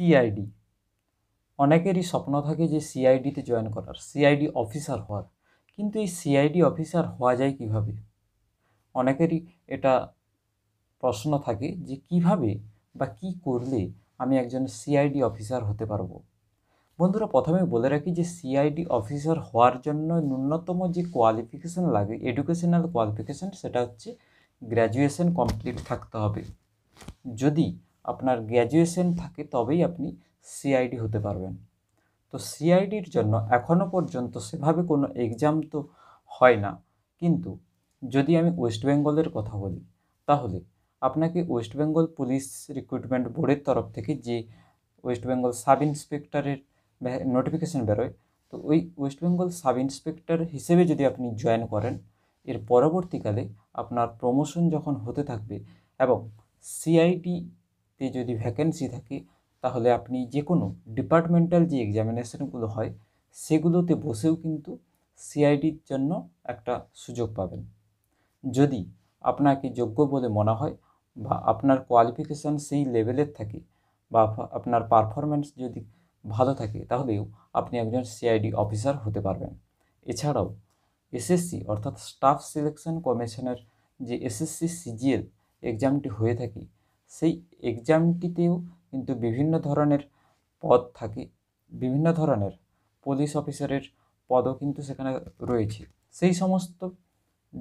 CID অনেকেরই স্বপ্ন থাকে যে সিআইডিতে জয়েন করার সিআইডি অফিসার হওয়ার কিন্তু এই সিআইডি অফিসার হওয়া যায় কিভাবে অনেকেরই এটা প্রশ্ন থাকে যে কিভাবে বা কি করলে আমি একজন সিআইডি অফিসার হতে পারবো বন্ধুরা প্রথমে বলে রাখি যে সিআইডি অফিসার হওয়ার জন্য ন্যূনতম যে কোয়ালিফিকেশান লাগে এডুকেশনাল কোয়ালিফিকেশান সেটা হচ্ছে গ্র্যাজুয়েশন কমপ্লিট থাকতে হবে যদি আপনার গ্র্যাজুয়েশন থাকে তবেই আপনি সিআইডি হতে পারবেন তো সিআইডির জন্য এখনও পর্যন্ত সেভাবে কোনো এক্সাম তো হয় না কিন্তু যদি আমি ওয়েস্ট বেঙ্গলের কথা বলি তাহলে আপনাকে ওয়েস্ট বেঙ্গল পুলিশ রিক্রুটমেন্ট বোর্ডের তরফ থেকে যে ওয়েস্ট বেঙ্গল সাব ইন্সপেক্টরের নোটিফিকেশান বেরোয় তো ওই ওয়েস্ট বেঙ্গল সাব ইন্সপেক্টর হিসেবে যদি আপনি জয়েন করেন এর পরবর্তীকালে আপনার প্রমোশন যখন হতে থাকবে এবং সিআইটি যদি ভ্যাকেন্সি থাকে তাহলে আপনি যে কোনো ডিপার্টমেন্টাল যে এক্সামিনেশানগুলো হয় সেগুলোতে বসেও কিন্তু সিআইডির জন্য একটা সুযোগ পাবেন যদি আপনাকে যোগ্য বলে মনে হয় বা আপনার কোয়ালিফিকেশান সেই লেভেলের থাকে বা আপনার পারফরম্যান্স যদি ভালো থাকে তাহলেও আপনি একজন সিআইডি অফিসার হতে পারবেন এছাড়াও এসএসসি অর্থাৎ স্টাফ সিলেকশন কমিশনের যে এসএসসি সিজিএল এক্সামটি হয়ে থাকে সেই এক্সামটিতেও কিন্তু বিভিন্ন ধরনের পদ থাকে বিভিন্ন ধরনের পুলিশ অফিসারের পদও কিন্তু সেখানে রয়েছে সেই সমস্ত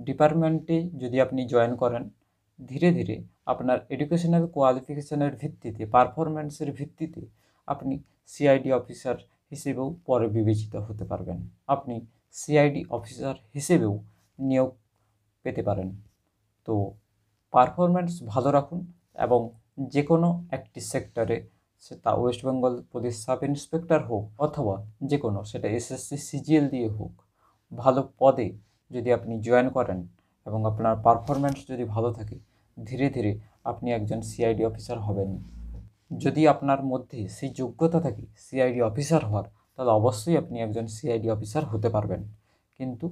ডিপার্টমেন্টে যদি আপনি জয়েন করেন ধীরে ধীরে আপনার এডুকেশনাল কোয়ালিফিকেশনের ভিত্তিতে পারফরম্যান্সের ভিত্তিতে আপনি সিআইডি অফিসার হিসেবেও পরে বিবেচিত হতে পারবেন আপনি সিআইডি অফিসার হিসেবেও নিয়োগ পেতে পারেন তো পারফরম্যান্স ভালো রাখুন এবং যে কোনো একটি সেক্টরে সে তা West Bengal police sub inspector হোক অথবা যে কোনো সেটা এসএসসি সিজিএল দিয়ে হোক ভালো পদে যদি আপনি জয়েন করেন এবং আপনার পারফরম্যান্স যদি ভালো থাকে ধীরে ধীরে আপনি একজন সিআইডি অফিসার হবেন যদি আপনার মধ্যে সেই যোগ্যতা থাকে সিআইডি অফিসার হওয়ার তাহলে অবশ্যই আপনি একজন সিআইডি অফিসার হতে পারবেন কিন্তু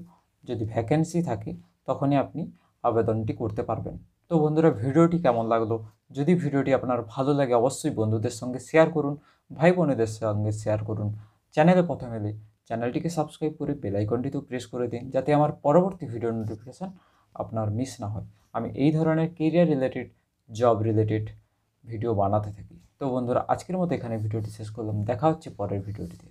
যদি ভ্যাকেন্সি থাকে তখনই আপনি আবেদনটি করতে পারবেন তো বন্ধুরা ভিডিওটি কেমন লাগলো যদি ভিডিওটি আপনার ভালো লাগে অবশ্যই বন্ধুদের সঙ্গে শেয়ার করুন ভাই বোনেদের সঙ্গে শেয়ার করুন চ্যানেলে প্রথমে এলে চ্যানেলটিকে সাবস্ক্রাইব করে বেলাইকনটিতেও প্রেস করে দিন যাতে আমার পরবর্তী ভিডিও নোটিফিকেশান আপনার মিস না হয় আমি এই ধরনের career related job related video বানাতে থাকি তো বন্ধুরা আজকের মতো এখানে ভিডিওটি শেষ করলাম দেখা হচ্ছে পরের ভিডিওটিতে